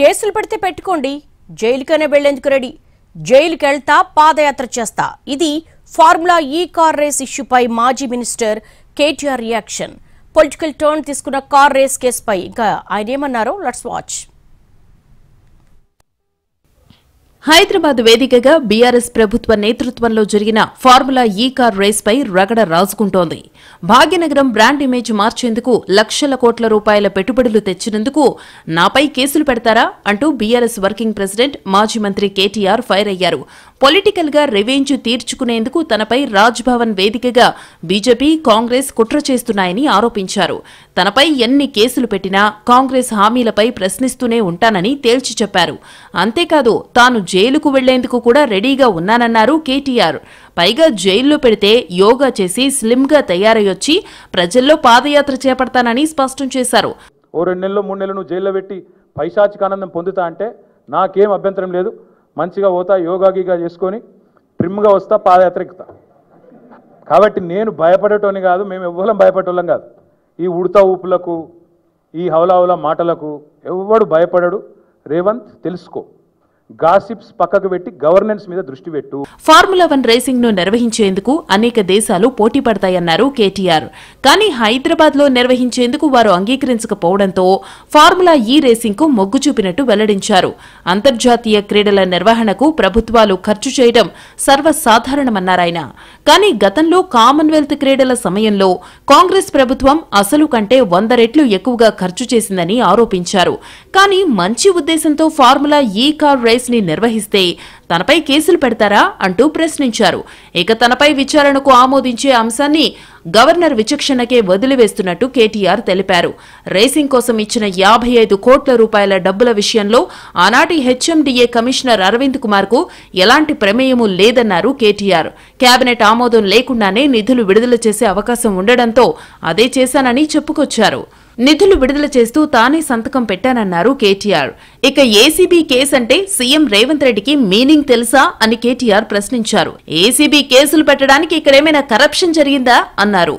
కేసులు పెడితే పెట్టుకోండి జైలుకనే వెళ్లేందుకు రెడీ జైలుకెళ్తా పాదయాత్ర చేస్తా ఇది ఫార్ములా ఈ కార్ రేస్ ఇష్యూపై మాజీ minister KTR reaction political turn తీసుకున్న కార్ రేస్ కేసుపై ఇంకా ఆయన ఏమన్నారో లెట్స్ వాచ్ హైదరాబాద్ వేదికగా బీఆర్ఎస్ ప్రభుత్వ నేతృత్వంలో జరిగిన ఫార్ములా ఈ కార్ రేస్పై రగడ రాజుకుంటోంది భాగ్యనగరం బ్రాండ్ ఇమేజ్ మార్చేందుకు లక్షల కోట్ల రూపాయల పెట్టుబడులు తెచ్చినందుకు నాపై కేసులు పెడతారా అంటూ బీఆర్ఎస్ వర్కింగ్ ప్రెసిడెంట్ మాజీ మంత్రి కేటీఆర్ ఫైర్ అయ్యారు పొలిటికల్ గా రివెంజ్ తీర్చుకునేందుకు తనపై రాజ్భవన్ వేదికగా బీజేపీ కాంగ్రెస్ కుట్ర చేస్తున్నాయని ఆరోపించారు తనపై ఎన్ని కేసులు పెట్టినా కాంగ్రెస్ హామీలపై ప్రశ్నిస్తూనే ఉంటానని తేల్చి చెప్పారు అంతేకాదు తాను జైలుకు వెళ్లేందుకు కూడా రెడీగా ఉన్నానన్నారు కేటీఆర్ పైగా జైల్లో పెడితే యోగా చేసి స్లిమ్గా తయారయ్యొచ్చి ప్రజల్లో పాదయాత్ర చేపడతానని స్పష్టం చేశారు ఓ రెండు నెలలు మూడు నెలలు నువ్వు జైల్లో పెట్టి పైశాచిక ఆనందం పొందుతా అంటే నాకేం అభ్యంతరం లేదు మంచిగా పోతా యోగాగిగా చేసుకొని ట్రిమ్గా వస్తా పాదయాత్ర ఎక్కుతా కాబట్టి నేను భయపడటం కాదు మేము ఎవ్వరం భయపడటం కాదు ఈ ఉడతా ఊపులకు ఈ హౌలాహౌల మాటలకు ఎవడు భయపడడు రేవంత్ తెలుసుకో గాసిప్స్ పక్కకు పెట్టి గవర్నెన్స్ మీద దృష్టి పెట్టు ఫార్ములా వన్ రేసింగ్ ను నిర్వహించేందుకు అనేక దేశాలు పోటీ పడతాయన్నారు కేటీఆర్ కానీ హైదరాబాద్ లో నిర్వహించేందుకు వారు అంగీకరించకపోవడంతో ఫార్ములా ఈ రేసింగ్ కు మొగ్గు చూపినట్టు వెల్లడించారు అంతర్జాతీయ క్రీడల నిర్వహణకు ప్రభుత్వాలు ఖర్చు చేయడం సర్వసాధారణమన్నారాయన కానీ గతంలో కామన్వెల్త్ క్రీడల సమయంలో కాంగ్రెస్ ప్రభుత్వం అసలు కంటే వంద రెట్లు ఎక్కువగా ఖర్చు చేసిందని ఆరోపించారు కానీ మంచి ఉద్దేశంతో ఫార్ములా ఈ కార్ కేసుని నిర్వహిస్తే తనపై కేసులు పెడతారా అంటూ ప్రశ్నించారు ఇక తనపై విచారణకు ఆమోదించే అంశాన్ని గవర్నర్ విచక్షణకే వదిలివేస్తున్నట్టు కేటీఆర్ తెలిపారు రేసింగ్ కోసం ఇచ్చిన యాభై ఐదు కోట్ల రూపాయల డబ్బుల విషయంలో ఆనాటి హెచ్ఎండిఏ కమిషనర్ అరవింద్ కుమార్ కు ఎలాంటి ప్రమేయమూ లేదన్నారు కేటీఆర్ కేబినెట్ ఆమోదం లేకుండానే నిధులు విడుదల చేసే అవకాశం ఉండడంతో అదే చేశానని చెప్పుకొచ్చారు నిధులు విడుదల చేస్తూ తానే సంతకం పెట్టానన్నారు కేటీఆర్ ఇక ఏసీబీ కేసు అంటే సీఎం రేవంత్ రెడ్డికి మీనింగ్ తెలుసా అని కేటీఆర్ ప్రశ్నించారు ఏసీబీ కేసులు పెట్టడానికి ఇక్కడేమైనా కరప్షన్ జరిగిందా అన్నారు